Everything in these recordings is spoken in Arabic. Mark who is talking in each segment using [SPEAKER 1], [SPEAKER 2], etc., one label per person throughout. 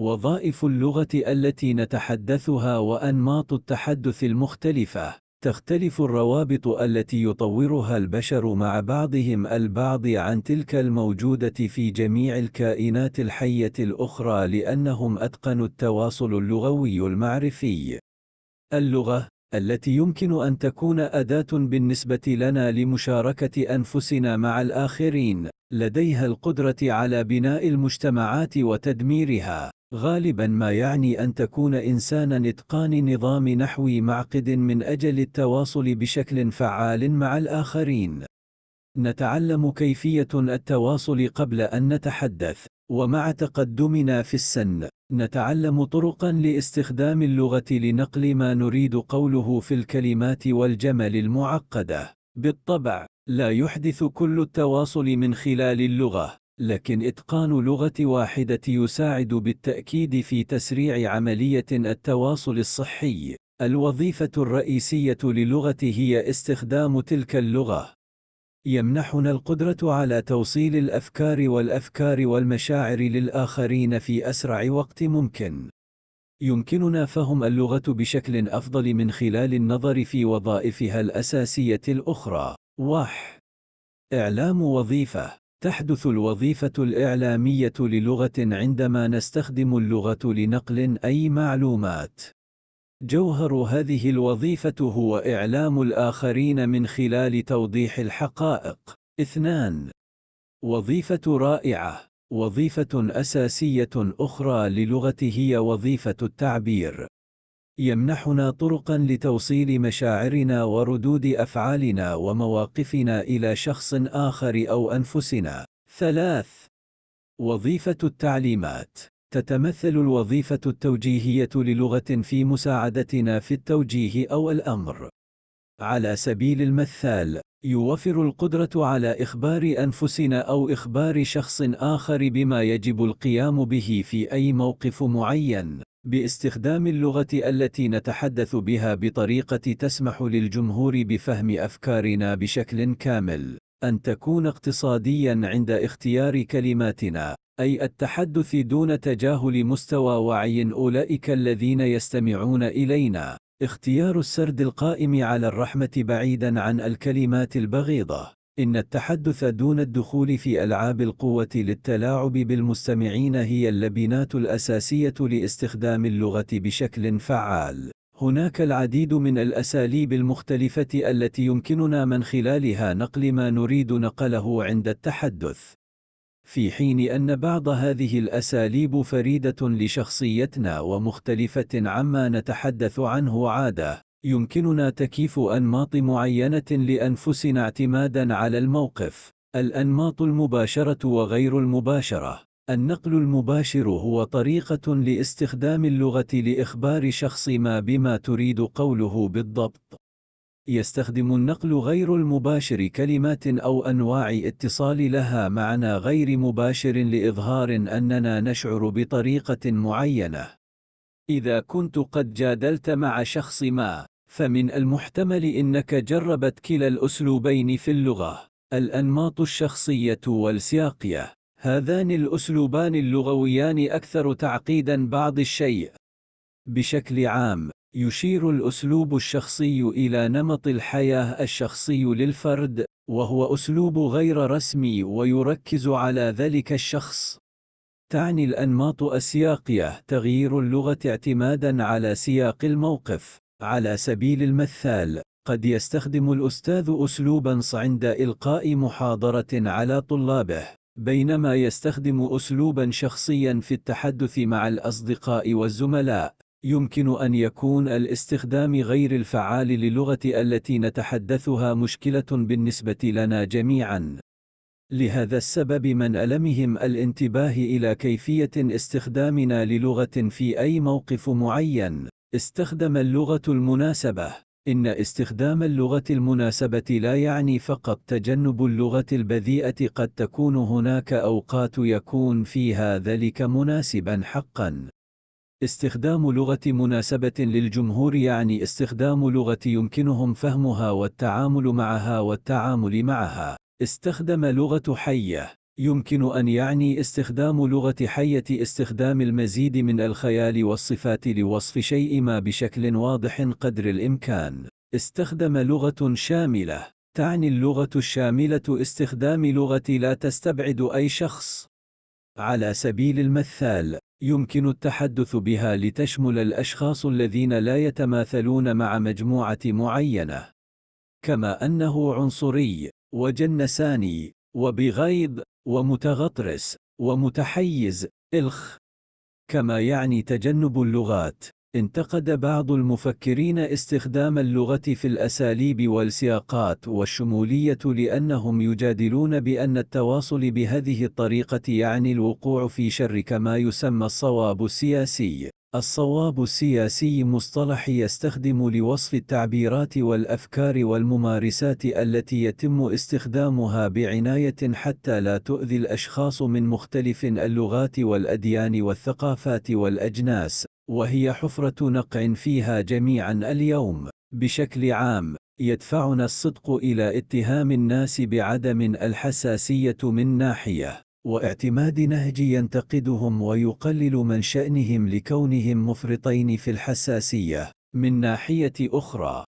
[SPEAKER 1] وظائف اللغة التي نتحدثها وأنماط التحدث المختلفة تختلف الروابط التي يطورها البشر مع بعضهم البعض عن تلك الموجودة في جميع الكائنات الحية الأخرى لأنهم أتقنوا التواصل اللغوي المعرفي. اللغة التي يمكن أن تكون أداة بالنسبة لنا لمشاركة أنفسنا مع الآخرين لديها القدرة على بناء المجتمعات وتدميرها غالبا ما يعني أن تكون إنسانا إتقان نظام نحوي معقد من أجل التواصل بشكل فعال مع الآخرين نتعلم كيفية التواصل قبل أن نتحدث ومع تقدمنا في السن نتعلم طرقا لاستخدام اللغة لنقل ما نريد قوله في الكلمات والجمل المعقدة بالطبع لا يحدث كل التواصل من خلال اللغة لكن إتقان لغة واحدة يساعد بالتأكيد في تسريع عملية التواصل الصحي الوظيفة الرئيسية للغة هي استخدام تلك اللغة يمنحنا القدرة على توصيل الأفكار والأفكار والمشاعر للآخرين في أسرع وقت ممكن يمكننا فهم اللغة بشكل أفضل من خلال النظر في وظائفها الأساسية الأخرى. وح إعلام وظيفة تحدث الوظيفة الإعلامية للغة عندما نستخدم اللغة لنقل أي معلومات. جوهر هذه الوظيفة هو إعلام الآخرين من خلال توضيح الحقائق. اثنان وظيفة رائعة وظيفة أساسية أخرى للغة هي وظيفة التعبير. يمنحنا طرقا لتوصيل مشاعرنا وردود أفعالنا ومواقفنا إلى شخص آخر أو أنفسنا. ثلاث وظيفة التعليمات تتمثل الوظيفة التوجيهية للغة في مساعدتنا في التوجيه أو الأمر. على سبيل المثال، يوفر القدرة على إخبار أنفسنا أو إخبار شخص آخر بما يجب القيام به في أي موقف معين باستخدام اللغة التي نتحدث بها بطريقة تسمح للجمهور بفهم أفكارنا بشكل كامل أن تكون اقتصاديا عند اختيار كلماتنا أي التحدث دون تجاهل مستوى وعي أولئك الذين يستمعون إلينا اختيار السرد القائم على الرحمة بعيدا عن الكلمات البغيضة إن التحدث دون الدخول في ألعاب القوة للتلاعب بالمستمعين هي اللبنات الأساسية لاستخدام اللغة بشكل فعال هناك العديد من الأساليب المختلفة التي يمكننا من خلالها نقل ما نريد نقله عند التحدث في حين أن بعض هذه الأساليب فريدة لشخصيتنا ومختلفة عما نتحدث عنه عادة يمكننا تكييف أنماط معينة لأنفسنا اعتمادا على الموقف الأنماط المباشرة وغير المباشرة النقل المباشر هو طريقة لاستخدام اللغة لإخبار شخص ما بما تريد قوله بالضبط يستخدم النقل غير المباشر كلمات أو أنواع اتصال لها معنى غير مباشر لإظهار أننا نشعر بطريقة معينة. إذا كنت قد جادلت مع شخص ما، فمن المحتمل إنك جربت كلا الأسلوبين في اللغة، الأنماط الشخصية والسياقية. هذان الأسلوبان اللغويان أكثر تعقيدًا بعض الشيء. بشكل عام، يشير الأسلوب الشخصي إلى نمط الحياة الشخصي للفرد، وهو أسلوب غير رسمي ويركز على ذلك الشخص. تعني الأنماط السياقية تغيير اللغة اعتمادًا على سياق الموقف. على سبيل المثال، قد يستخدم الأستاذ أسلوبًا عند إلقاء محاضرة على طلابه، بينما يستخدم أسلوبًا شخصيًا في التحدث مع الأصدقاء والزملاء. يمكن أن يكون الاستخدام غير الفعال للغة التي نتحدثها مشكلة بالنسبة لنا جميعاً. لهذا السبب من ألمهم الانتباه إلى كيفية استخدامنا للغة في أي موقف معين. استخدم اللغة المناسبة. إن استخدام اللغة المناسبة لا يعني فقط تجنب اللغة البذيئة قد تكون هناك أوقات يكون فيها ذلك مناسبا حقا. استخدام لغة مناسبة للجمهور يعني استخدام لغة يمكنهم فهمها والتعامل معها والتعامل معها. استخدم لغة حية يمكن أن يعني استخدام لغة حية استخدام المزيد من الخيال والصفات لوصف شيء ما بشكل واضح قدر الإمكان. استخدم لغة شاملة تعني اللغة الشاملة استخدام لغة لا تستبعد أي شخص. على سبيل المثال يمكن التحدث بها لتشمل الأشخاص الذين لا يتماثلون مع مجموعة معينة كما أنه عنصري وجنساني وبغيض ومتغطرس ومتحيز إلخ كما يعني تجنب اللغات انتقد بعض المفكرين استخدام اللغة في الأساليب والسياقات والشمولية لأنهم يجادلون بأن التواصل بهذه الطريقة يعني الوقوع في شر كما يسمى الصواب السياسي الصواب السياسي مصطلح يستخدم لوصف التعبيرات والأفكار والممارسات التي يتم استخدامها بعناية حتى لا تؤذي الأشخاص من مختلف اللغات والأديان والثقافات والأجناس وهي حفرة نقع فيها جميعا اليوم بشكل عام يدفعنا الصدق إلى اتهام الناس بعدم الحساسية من ناحية واعتماد نهج ينتقدهم ويقلل من شأنهم لكونهم مفرطين في الحساسية من ناحية أخرى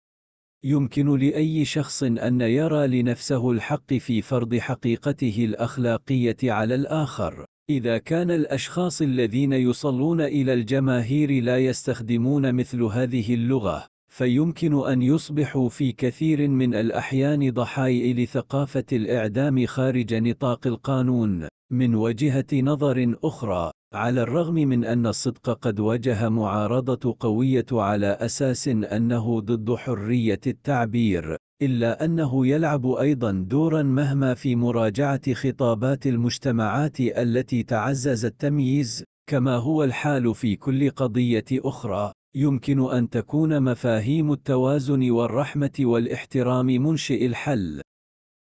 [SPEAKER 1] يمكن لأي شخص أن يرى لنفسه الحق في فرض حقيقته الأخلاقية على الآخر إذا كان الأشخاص الذين يصلون إلى الجماهير لا يستخدمون مثل هذه اللغة، فيمكن أن يصبحوا في كثير من الأحيان ضحايا لثقافة الإعدام خارج نطاق القانون. من وجهة نظر أخرى، على الرغم من أن الصدق قد واجه معارضة قوية على أساس أنه ضد حرية التعبير، إلا أنه يلعب أيضا دورا مهما في مراجعة خطابات المجتمعات التي تعزز التمييز كما هو الحال في كل قضية أخرى يمكن أن تكون مفاهيم التوازن والرحمة والاحترام منشئ الحل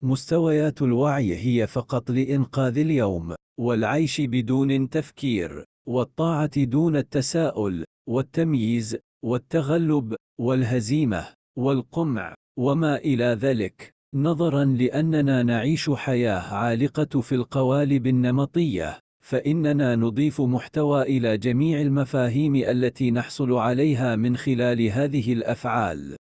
[SPEAKER 1] مستويات الوعي هي فقط لإنقاذ اليوم والعيش بدون تفكير والطاعة دون التساؤل والتمييز والتغلب والهزيمة والقمع وما إلى ذلك نظرا لأننا نعيش حياة عالقة في القوالب النمطية فإننا نضيف محتوى إلى جميع المفاهيم التي نحصل عليها من خلال هذه الأفعال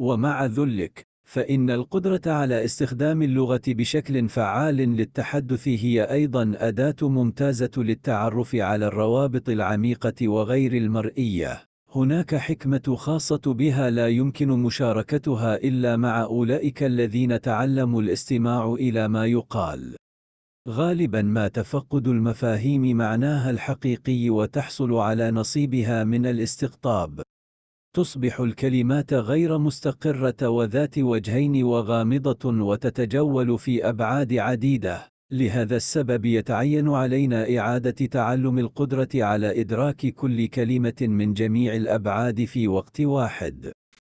[SPEAKER 1] ومع ذلك فإن القدرة على استخدام اللغة بشكل فعال للتحدث هي أيضا أداة ممتازة للتعرف على الروابط العميقة وغير المرئية هناك حكمة خاصة بها لا يمكن مشاركتها إلا مع أولئك الذين تعلموا الاستماع إلى ما يقال. غالبا ما تفقد المفاهيم معناها الحقيقي وتحصل على نصيبها من الاستقطاب. تصبح الكلمات غير مستقرة وذات وجهين وغامضة وتتجول في أبعاد عديدة. لهذا السبب يتعين علينا إعادة تعلم القدرة على إدراك كل كلمة من جميع الأبعاد في وقت واحد